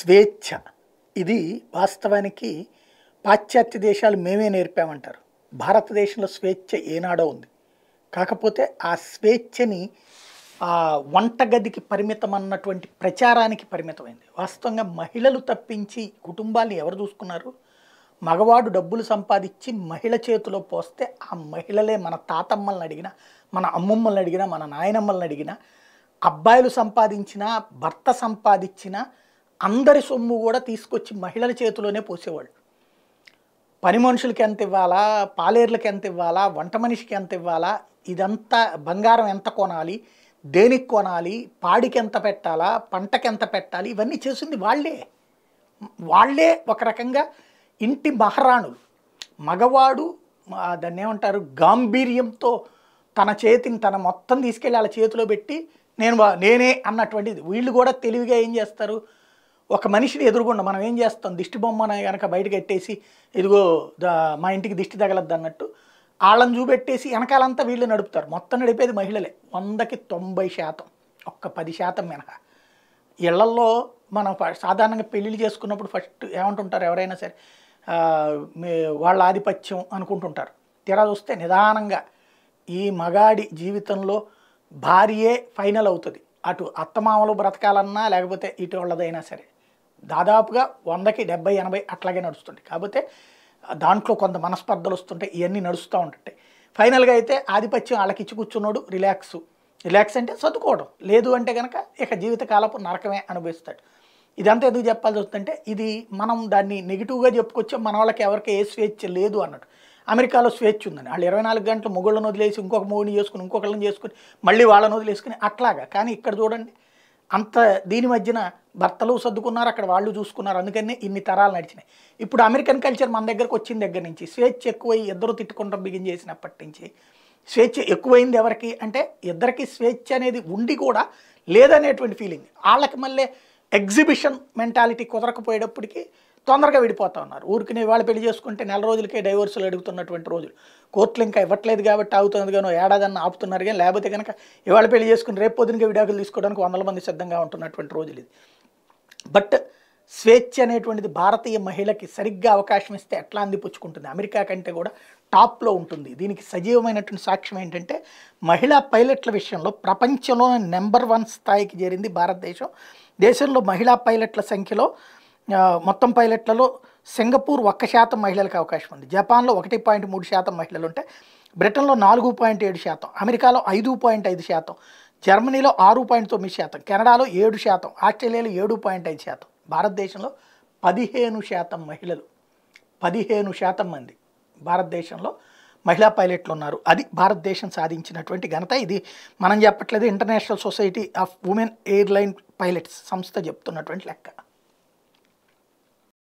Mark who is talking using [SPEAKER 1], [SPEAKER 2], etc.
[SPEAKER 1] స్వేచ్ఛ ఇది వాస్తవానికి పాశ్చాత్య దేశాలు మేమే నేర్పామంటారు భారతదేశంలో స్వేచ్ఛ ఏనాడో ఉంది కాకపోతే ఆ స్వేచ్ఛని ఆ వంటగదికి పరిమితం అన్నటువంటి ప్రచారానికి పరిమితమైంది వాస్తవంగా మహిళలు తప్పించి కుటుంబాన్ని ఎవరు చూసుకున్నారు మగవాడు డబ్బులు సంపాదించి మహిళ చేతిలో పోస్తే ఆ మహిళలే మన తాతమ్మల్ని అడిగినా మన అమ్మమ్మల్ని అడిగినా మన నాయనమ్మల్ని అడిగినా అబ్బాయిలు సంపాదించిన భర్త సంపాదించిన అందరి సొమ్ము కూడా తీసుకొచ్చి మహిళల చేతిలోనే పోసేవాళ్ళు పని మనుషులకి ఎంత ఇవ్వాలా పాలేర్లకి ఎంత ఇవ్వాలా వంట మనిషికి ఎంత ఇవ్వాలా ఇదంతా బంగారం ఎంత కొనాలి దేనికి కొనాలి పాడికి ఎంత పెట్టాలా పంటకి ఎంత పెట్టాలి ఇవన్నీ చేసింది వాళ్ళే వాళ్ళే ఒక రకంగా ఇంటి మహారాణులు మగవాడు దాన్ని ఏమంటారు గాంభీర్యంతో తన చేతిని తన మొత్తం తీసుకెళ్ళి వాళ్ళ చేతిలో పెట్టి నేను నేనే అన్నటువంటిది వీళ్ళు కూడా తెలివిగా ఏం చేస్తారు ఒక మనిషిని ఎదురుకుండా మనం ఏం చేస్తాం దిష్టి బొమ్మను కనుక బయటకు ఎట్టేసి ఇదిగో మా ఇంటికి దిష్టి తగలద్దు అన్నట్టు వాళ్ళని చూపెట్టేసి వెనకాలంతా వీళ్ళు నడుపుతారు మొత్తం నడిపేది మహిళలే వందకి తొంభై శాతం ఒక్క పది శాతం మినహా ఇళ్లల్లో మనం సాధారణంగా పెళ్ళిళ్ళు చేసుకున్నప్పుడు ఫస్ట్ ఏమంటుంటారు ఎవరైనా సరే వాళ్ళ ఆధిపత్యం అనుకుంటుంటారు తీరా చూస్తే నిదానంగా ఈ మగాడి జీవితంలో భార్యే ఫైనల్ అవుతుంది అటు అత్తమామలు బ్రతకాలన్నా లేకపోతే ఇటు వాళ్ళదైనా సరే దాదాపుగా వందకి డెబ్బై ఎనభై అట్లాగే నడుస్తుంటాయి కాకపోతే దాంట్లో కొంత మనస్పర్ధలు వస్తుంటాయి ఇవన్నీ నడుస్తూ ఉంటాయి ఫైనల్గా అయితే ఆధిపత్యం ఇచ్చి కూర్చున్నాడు రిలాక్స్ రిలాక్స్ అంటే చదువుకోవడం లేదు అంటే కనుక ఇక జీవితకాలపు నరకమే అనుభవిస్తాడు ఇదంతా ఎందుకు చెప్పాల్సి వస్తుందంటే ఇది మనం దాన్ని నెగిటివ్గా చెప్పుకొచ్చే మన వాళ్ళకి ఎవరికి ఏ స్వేచ్ఛ లేదు అన్నట్టు అమెరికాలో స్వేచ్ఛ ఉందని వాళ్ళు ఇరవై నాలుగు గంటలు మొగుళ్ళను వదిలేసి ఇంకొక మూవీని చేసుకుని ఇంకొకళ్ళని చేసుకుని మళ్ళీ వాళ్ళని వదిలేసుకుని అట్లాగా కానీ ఇక్కడ చూడండి అంత దీని మధ్యన భర్తలు సర్దుకున్నారు అక్కడ వాళ్ళు చూసుకున్నారు అందుకనే ఇన్ని తరాలు నడిచినాయి ఇప్పుడు అమెరికన్ కల్చర్ మన దగ్గరకు వచ్చిన దగ్గర నుంచి స్వేచ్ఛ ఎక్కువై ఇద్దరు తిట్టుకుంటాం బిగిన్ చేసినప్పటి నుంచి స్వేచ్ఛ ఎక్కువైంది ఎవరికి అంటే ఇద్దరికి స్వేచ్ఛ అనేది ఉండి కూడా లేదనేటువంటి ఫీలింగ్ వాళ్ళకి మళ్ళీ ఎగ్జిబిషన్ మెంటాలిటీ కుదరకపోయేటప్పటికీ తొందరగా విడిపోతూ ఉన్నారు ఊరికి వాళ్ళు పెళ్లి చేసుకుంటే నెల రోజులకే డైవోర్సులు అడుగుతున్నటువంటి రోజులు కోర్టులు ఇంకా ఇవ్వట్లేదు కాబట్టి ఆగుతుంది కానీ ఏడాదన్నా ఆపుతున్నారు కానీ లేకపోతే కనుక ఇవాళ పెళ్లి చేసుకుని రేపు పొద్దున్నే విడాకులు తీసుకోవడానికి వందల మంది సిద్ధంగా ఉంటున్నటువంటి రోజులు ఇది బట్ స్వేచ్ఛ అనేటువంటిది భారతీయ మహిళకి సరిగ్గా అవకాశం ఇస్తే ఎట్లా అందిపుచ్చుకుంటుంది అమెరికా కంటే కూడా టాప్లో ఉంటుంది దీనికి సజీవమైనటువంటి సాక్ష్యం ఏంటంటే మహిళా పైలట్ల విషయంలో ప్రపంచంలో నెంబర్ వన్ స్థాయికి చేరింది భారతదేశం దేశంలో మహిళా పైలట్ల సంఖ్యలో మొత్తం పైలట్లలో సింగపూర్ ఒక్క శాతం మహిళలకు అవకాశం ఉంది జపాన్లో ఒకటి పాయింట్ మూడు శాతం మహిళలు ఉంటే బ్రిటన్లో నాలుగు పాయింట్ ఏడు శాతం అమెరికాలో ఐదు పాయింట్ ఐదు శాతం జర్మనీలో ఆరు పాయింట్ తొమ్మిది శాతం కెనడాలో ఏడు శాతం ఆస్ట్రేలియాలో ఏడు పాయింట్ ఐదు శాతం భారతదేశంలో పదిహేను శాతం మహిళలు పదిహేను శాతం మంది భారతదేశంలో మహిళా పైలట్లు ఉన్నారు అది భారతదేశం సాధించినటువంటి ఘనత ఇది మనం చెప్పట్లేదు international society of women airline pilots సంస్థ చెప్తున్నటువంటి లెక్క